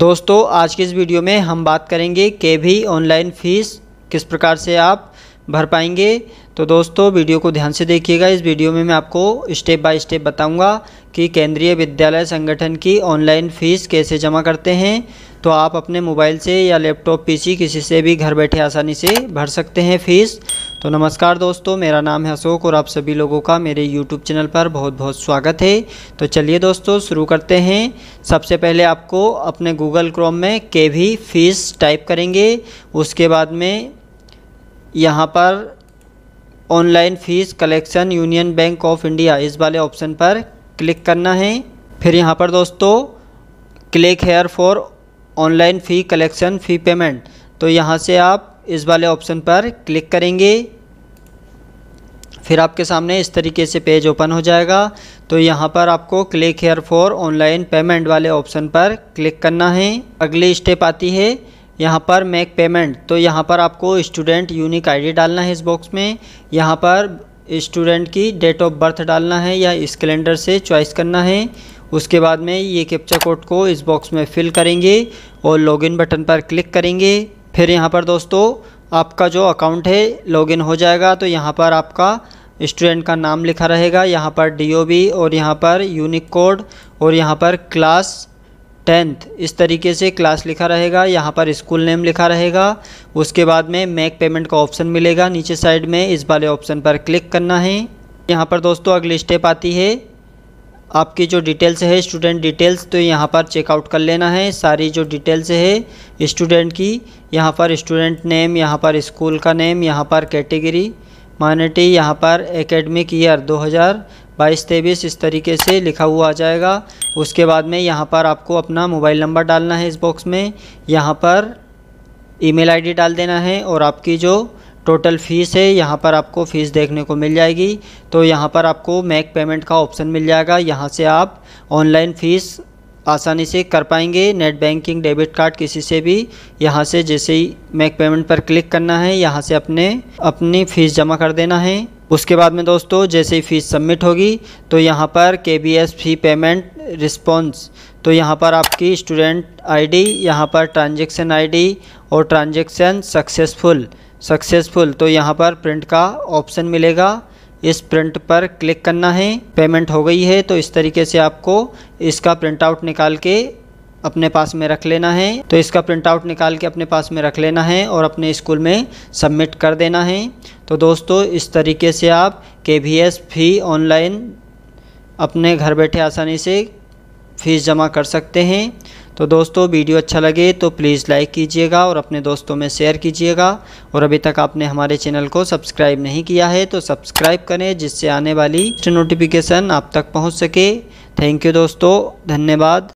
दोस्तों आज की इस वीडियो में हम बात करेंगे के भी ऑनलाइन फ़ीस किस प्रकार से आप भर पाएंगे तो दोस्तों वीडियो को ध्यान से देखिएगा इस वीडियो में मैं आपको स्टेप बाय स्टेप बताऊंगा कि केंद्रीय विद्यालय संगठन की ऑनलाइन फ़ीस कैसे जमा करते हैं तो आप अपने मोबाइल से या लैपटॉप पीसी किसी से भी घर बैठे आसानी से भर सकते हैं फ़ीस तो नमस्कार दोस्तों मेरा नाम है अशोक और आप सभी लोगों का मेरे YouTube चैनल पर बहुत बहुत स्वागत है तो चलिए दोस्तों शुरू करते हैं सबसे पहले आपको अपने Google Chrome में के भी फीस टाइप करेंगे उसके बाद में यहाँ पर online fees collection Union Bank of India इस वाले ऑप्शन पर क्लिक करना है फिर यहाँ पर दोस्तों click here for online fee collection fee payment तो यहाँ से आप इस वाले ऑप्शन पर क्लिक करेंगे फिर आपके सामने इस तरीके से पेज ओपन हो जाएगा तो यहाँ पर आपको click here for online payment वाले ऑप्शन पर क्लिक करना है अगली स्टेप आती है यहाँ पर मेक पेमेंट तो यहाँ पर आपको स्टूडेंट यूनिक आईडी डालना है इस बॉक्स में यहाँ पर स्टूडेंट की डेट ऑफ बर्थ डालना है या इस कैलेंडर से चॉइस करना है उसके बाद में ये कैप्चा कोड को इस बॉक्स में फिल करेंगे और लॉगिन बटन पर क्लिक करेंगे फिर यहाँ पर दोस्तों आपका जो अकाउंट है लॉगिन हो जाएगा तो यहाँ पर आपका स्टूडेंट का नाम लिखा रहेगा यहाँ पर डी और यहाँ पर यूनिक कोड और यहाँ पर क्लास टेंथ इस तरीके से क्लास लिखा रहेगा यहाँ पर स्कूल नेम लिखा रहेगा उसके बाद में मैक पेमेंट का ऑप्शन मिलेगा नीचे साइड में इस वाले ऑप्शन पर क्लिक करना है यहाँ पर दोस्तों अगली स्टेप आती है आपकी जो डिटेल्स है स्टूडेंट डिटेल्स तो यहाँ पर चेकआउट कर लेना है सारी जो डिटेल्स है स्टूडेंट की यहाँ पर स्टूडेंट नेम यहाँ पर स्कूल का नेम यहाँ पर कैटेगरी माइनटी यहाँ पर एकेडमिक ईयर 2022 तेईस इस तरीके से लिखा हुआ आ जाएगा उसके बाद में यहाँ पर आपको अपना मोबाइल नंबर डालना है इस बॉक्स में यहाँ पर ईमेल आईडी डाल देना है और आपकी जो टोटल फ़ीस है यहाँ पर आपको फ़ीस देखने को मिल जाएगी तो यहाँ पर आपको मैक पेमेंट का ऑप्शन मिल जाएगा यहाँ से आप ऑनलाइन फ़ीस आसानी से कर पाएंगे नेट बैंकिंग डेबिट कार्ड किसी से भी यहाँ से जैसे ही मैक पेमेंट पर क्लिक करना है यहाँ से अपने अपनी फ़ीस जमा कर देना है उसके बाद में दोस्तों जैसे ही फ़ीस सबमिट होगी तो यहाँ पर K B S fee payment response तो यहाँ पर आपकी स्टूडेंट आईडी डी यहाँ पर ट्रांजेक्शन आईडी और ट्रांजेक्शन सक्सेसफुल सक्सेसफुल तो यहाँ पर प्रिंट का ऑप्शन मिलेगा इस प्रिंट पर क्लिक करना है पेमेंट हो गई है तो इस तरीके से आपको इसका प्रिंट आउट निकाल के अपने पास में रख लेना है तो इसका प्रिंट आउट निकाल के अपने पास में रख लेना है और अपने स्कूल में सबमिट कर देना है तो दोस्तों इस तरीके से आप के वी एस फी ऑनलाइन अपने घर बैठे आसानी से फ़ीस जमा कर सकते हैं तो दोस्तों वीडियो अच्छा लगे तो प्लीज़ लाइक कीजिएगा और अपने दोस्तों में शेयर कीजिएगा और अभी तक आपने हमारे चैनल को सब्सक्राइब नहीं किया है तो सब्सक्राइब करें जिससे आने वाली नोटिफिकेशन आप तक पहुंच सके थैंक यू दोस्तों धन्यवाद